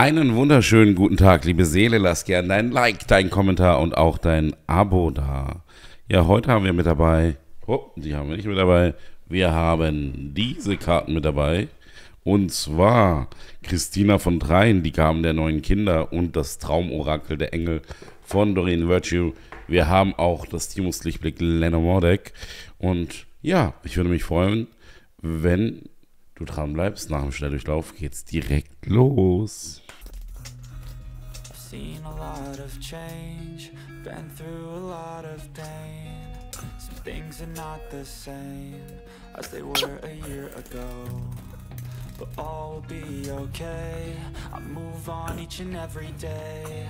Einen wunderschönen guten Tag, liebe Seele. Lass gern dein Like, dein Kommentar und auch dein Abo da. Ja, heute haben wir mit dabei, oh, die haben wir nicht mit dabei, wir haben diese Karten mit dabei. Und zwar Christina von Dreien, die Gaben der neuen Kinder und das Traumorakel der Engel von Doreen Virtue. Wir haben auch das Timus Lichtblick Lena Mordek. Und ja, ich würde mich freuen, wenn du dran bleibst. Nach dem Schnelldurchlauf geht's direkt los. Seen a lot of change, been through a lot of pain. Some things are not the same as they were a year ago. But all will be okay. I move on each and every day.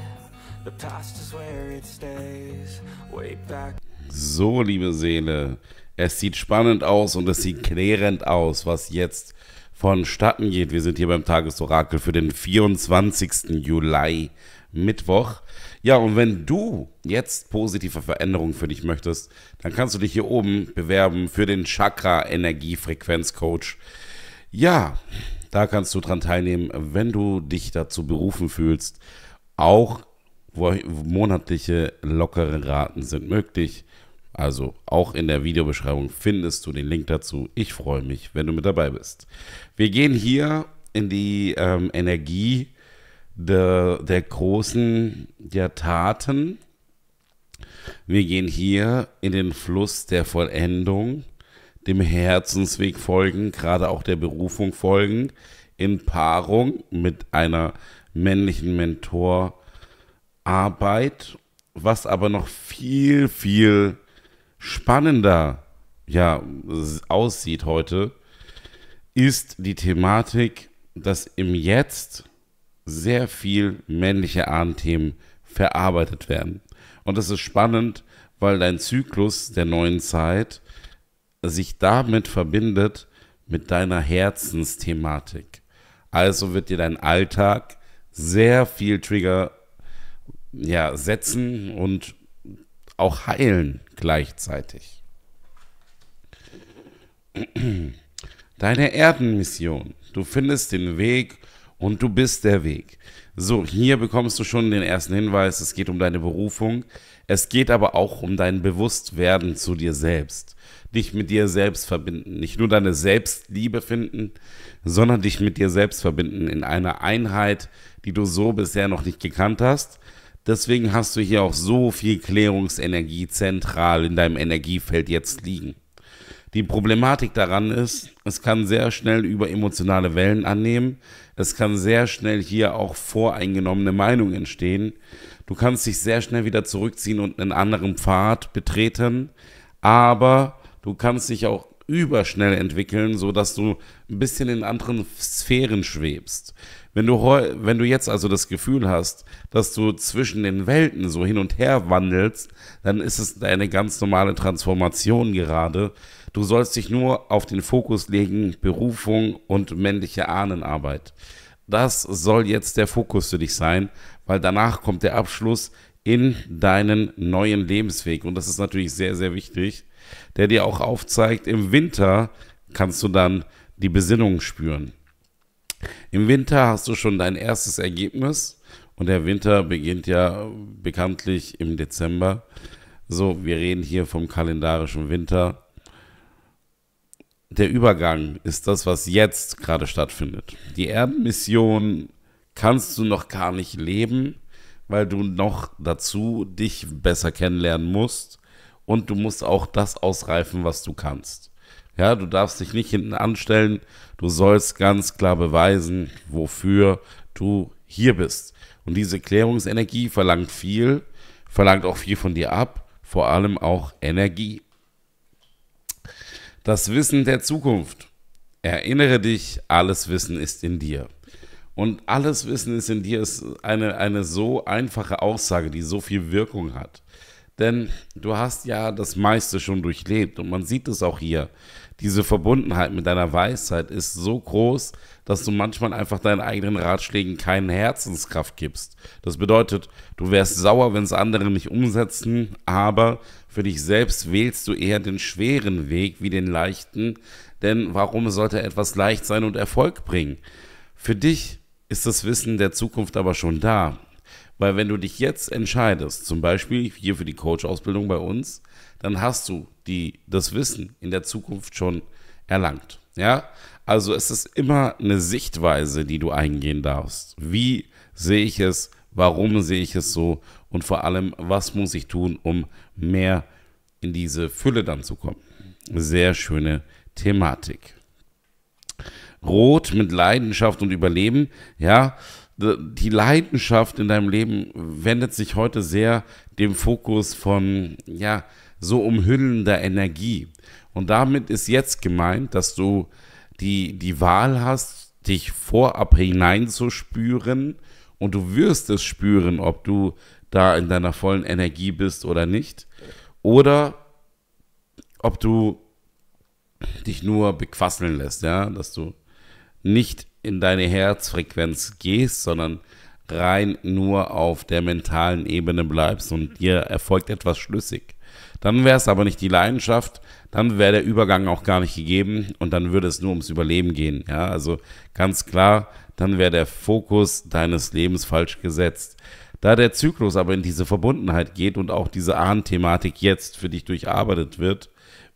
The past is where it stays, way back. So, liebe Seele, es sieht spannend aus und es sieht klärend aus, was jetzt vonstatten geht. Wir sind hier beim Tagesorakel für den 24. Juli, Mittwoch. Ja, und wenn du jetzt positive Veränderungen für dich möchtest, dann kannst du dich hier oben bewerben für den Chakra Energie Frequenz Coach. Ja, da kannst du dran teilnehmen, wenn du dich dazu berufen fühlst. Auch Monatliche lockere Raten sind möglich. Also auch in der Videobeschreibung findest du den Link dazu. Ich freue mich, wenn du mit dabei bist. Wir gehen hier in die ähm, Energie der, der großen der Taten. Wir gehen hier in den Fluss der Vollendung, dem Herzensweg folgen, gerade auch der Berufung folgen, in Paarung mit einer männlichen Mentor Arbeit, was aber noch viel, viel spannender ja, aussieht heute, ist die Thematik, dass im Jetzt sehr viel männliche Ahnenthemen verarbeitet werden. Und das ist spannend, weil dein Zyklus der neuen Zeit sich damit verbindet mit deiner Herzensthematik. Also wird dir dein Alltag sehr viel Trigger ja, setzen und auch heilen gleichzeitig. Deine Erdenmission. Du findest den Weg und du bist der Weg. So, hier bekommst du schon den ersten Hinweis, es geht um deine Berufung. Es geht aber auch um dein Bewusstwerden zu dir selbst. Dich mit dir selbst verbinden. Nicht nur deine Selbstliebe finden, sondern dich mit dir selbst verbinden in einer Einheit, die du so bisher noch nicht gekannt hast Deswegen hast du hier auch so viel Klärungsenergie zentral in deinem Energiefeld jetzt liegen. Die Problematik daran ist, es kann sehr schnell über emotionale Wellen annehmen. Es kann sehr schnell hier auch voreingenommene Meinungen entstehen. Du kannst dich sehr schnell wieder zurückziehen und einen anderen Pfad betreten. Aber du kannst dich auch überschnell entwickeln, sodass du ein bisschen in anderen Sphären schwebst. Wenn du, wenn du jetzt also das Gefühl hast, dass du zwischen den Welten so hin und her wandelst, dann ist es eine ganz normale Transformation gerade. Du sollst dich nur auf den Fokus legen, Berufung und männliche Ahnenarbeit. Das soll jetzt der Fokus für dich sein, weil danach kommt der Abschluss in deinen neuen Lebensweg. Und das ist natürlich sehr, sehr wichtig der dir auch aufzeigt, im Winter kannst du dann die Besinnung spüren. Im Winter hast du schon dein erstes Ergebnis und der Winter beginnt ja bekanntlich im Dezember. So, wir reden hier vom kalendarischen Winter. Der Übergang ist das, was jetzt gerade stattfindet. Die Erdenmission kannst du noch gar nicht leben, weil du noch dazu dich besser kennenlernen musst und du musst auch das ausreifen, was du kannst. Ja, du darfst dich nicht hinten anstellen. Du sollst ganz klar beweisen, wofür du hier bist. Und diese Klärungsenergie verlangt viel, verlangt auch viel von dir ab, vor allem auch Energie. Das Wissen der Zukunft. Erinnere dich, alles Wissen ist in dir. Und alles Wissen ist in dir ist eine, eine so einfache Aussage, die so viel Wirkung hat. Denn du hast ja das meiste schon durchlebt und man sieht es auch hier. Diese Verbundenheit mit deiner Weisheit ist so groß, dass du manchmal einfach deinen eigenen Ratschlägen keinen Herzenskraft gibst. Das bedeutet, du wärst sauer, wenn es andere nicht umsetzen, aber für dich selbst wählst du eher den schweren Weg wie den leichten, denn warum sollte etwas leicht sein und Erfolg bringen? Für dich ist das Wissen der Zukunft aber schon da weil wenn du dich jetzt entscheidest, zum Beispiel hier für die Coach-Ausbildung bei uns, dann hast du die, das Wissen in der Zukunft schon erlangt. Ja, also es ist immer eine Sichtweise, die du eingehen darfst. Wie sehe ich es? Warum sehe ich es so? Und vor allem, was muss ich tun, um mehr in diese Fülle dann zu kommen? Sehr schöne Thematik. Rot mit Leidenschaft und Überleben. Ja, die Leidenschaft in deinem Leben wendet sich heute sehr dem Fokus von, ja, so umhüllender Energie. Und damit ist jetzt gemeint, dass du die, die Wahl hast, dich vorab hineinzuspüren und du wirst es spüren, ob du da in deiner vollen Energie bist oder nicht. Oder ob du dich nur bequasseln lässt, ja, dass du nicht in deine Herzfrequenz gehst, sondern rein nur auf der mentalen Ebene bleibst und dir erfolgt etwas schlüssig. Dann wäre es aber nicht die Leidenschaft, dann wäre der Übergang auch gar nicht gegeben und dann würde es nur ums Überleben gehen. Ja, also ganz klar, dann wäre der Fokus deines Lebens falsch gesetzt. Da der Zyklus aber in diese Verbundenheit geht und auch diese Ahnenthematik jetzt für dich durcharbeitet wird,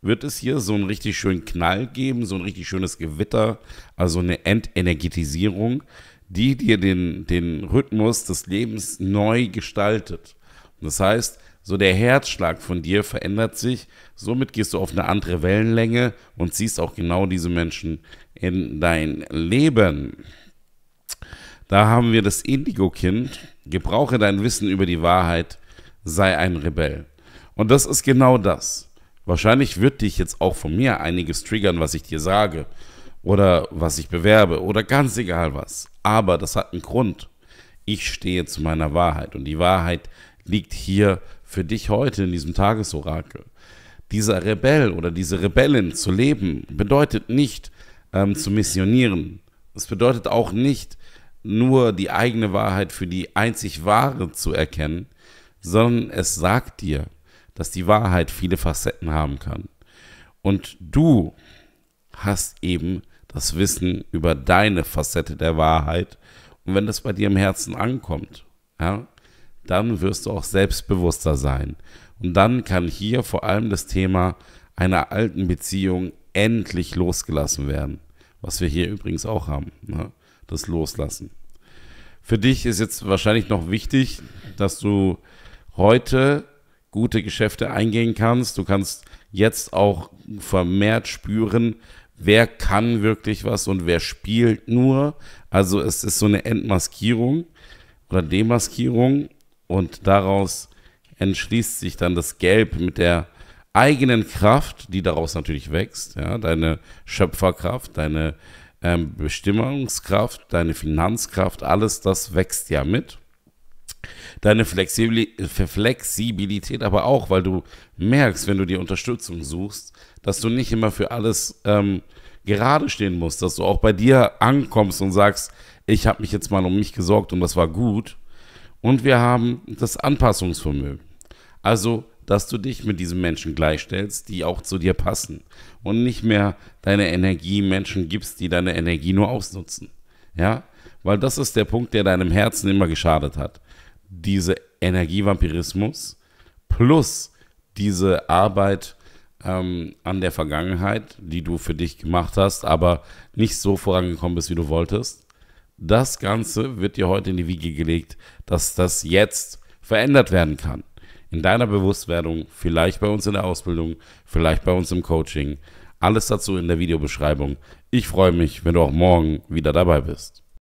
wird es hier so einen richtig schönen Knall geben, so ein richtig schönes Gewitter, also eine Entenergetisierung, die dir den, den Rhythmus des Lebens neu gestaltet. das heißt, so der Herzschlag von dir verändert sich, somit gehst du auf eine andere Wellenlänge und ziehst auch genau diese Menschen in dein Leben. Da haben wir das Indigo-Kind. Gebrauche dein Wissen über die Wahrheit, sei ein Rebell. Und das ist genau das. Wahrscheinlich wird dich jetzt auch von mir einiges triggern, was ich dir sage oder was ich bewerbe oder ganz egal was. Aber das hat einen Grund. Ich stehe zu meiner Wahrheit und die Wahrheit liegt hier für dich heute in diesem Tagesorakel. Dieser Rebell oder diese Rebellin zu leben bedeutet nicht ähm, zu missionieren. Es bedeutet auch nicht nur die eigene Wahrheit für die einzig wahre zu erkennen, sondern es sagt dir, dass die Wahrheit viele Facetten haben kann. Und du hast eben das Wissen über deine Facette der Wahrheit. Und wenn das bei dir im Herzen ankommt, ja, dann wirst du auch selbstbewusster sein. Und dann kann hier vor allem das Thema einer alten Beziehung endlich losgelassen werden. Was wir hier übrigens auch haben, ne? das Loslassen. Für dich ist jetzt wahrscheinlich noch wichtig, dass du heute gute Geschäfte eingehen kannst. Du kannst jetzt auch vermehrt spüren, wer kann wirklich was und wer spielt nur. Also es ist so eine Entmaskierung oder Demaskierung und daraus entschließt sich dann das Gelb mit der eigenen Kraft, die daraus natürlich wächst, ja, deine Schöpferkraft, deine ähm, Bestimmungskraft, deine Finanzkraft, alles das wächst ja mit deine Flexibilität aber auch, weil du merkst, wenn du dir Unterstützung suchst, dass du nicht immer für alles ähm, gerade stehen musst, dass du auch bei dir ankommst und sagst, ich habe mich jetzt mal um mich gesorgt und das war gut. Und wir haben das Anpassungsvermögen. Also, dass du dich mit diesen Menschen gleichstellst, die auch zu dir passen und nicht mehr deine Energie Menschen gibst, die deine Energie nur ausnutzen. Ja, weil das ist der Punkt, der deinem Herzen immer geschadet hat. Diese Energievampirismus plus diese Arbeit ähm, an der Vergangenheit, die du für dich gemacht hast, aber nicht so vorangekommen bist, wie du wolltest. Das Ganze wird dir heute in die Wiege gelegt, dass das jetzt verändert werden kann. In deiner Bewusstwerdung, vielleicht bei uns in der Ausbildung, vielleicht bei uns im Coaching. Alles dazu in der Videobeschreibung. Ich freue mich, wenn du auch morgen wieder dabei bist.